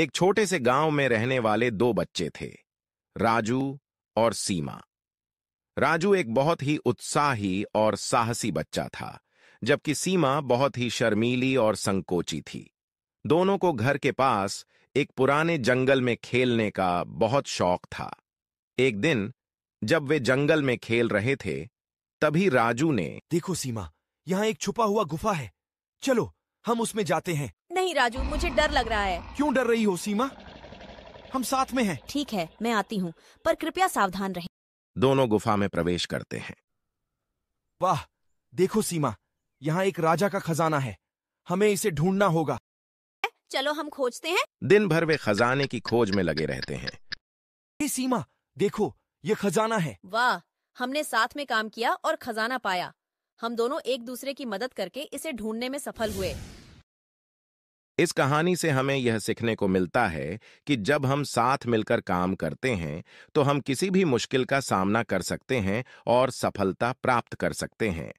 एक छोटे से गांव में रहने वाले दो बच्चे थे राजू और सीमा राजू एक बहुत ही उत्साही और साहसी बच्चा था जबकि सीमा बहुत ही शर्मीली और संकोची थी दोनों को घर के पास एक पुराने जंगल में खेलने का बहुत शौक था एक दिन जब वे जंगल में खेल रहे थे तभी राजू ने देखो सीमा यहाँ एक छुपा हुआ गुफा है चलो हम उसमें जाते हैं नहीं राजू मुझे डर लग रहा है क्यों डर रही हो सीमा हम साथ में हैं। ठीक है मैं आती हूँ पर कृपया सावधान रहें। दोनों गुफा में प्रवेश करते हैं वाह देखो सीमा यहाँ एक राजा का खजाना है हमें इसे ढूंढना होगा चलो हम खोजते हैं दिन भर वे खजाने की खोज में लगे रहते हैं सीमा देखो ये खजाना है वाह हमने साथ में काम किया और खजाना पाया हम दोनों एक दूसरे की मदद करके इसे ढूंढने में सफल हुए इस कहानी से हमें यह सीखने को मिलता है कि जब हम साथ मिलकर काम करते हैं तो हम किसी भी मुश्किल का सामना कर सकते हैं और सफलता प्राप्त कर सकते हैं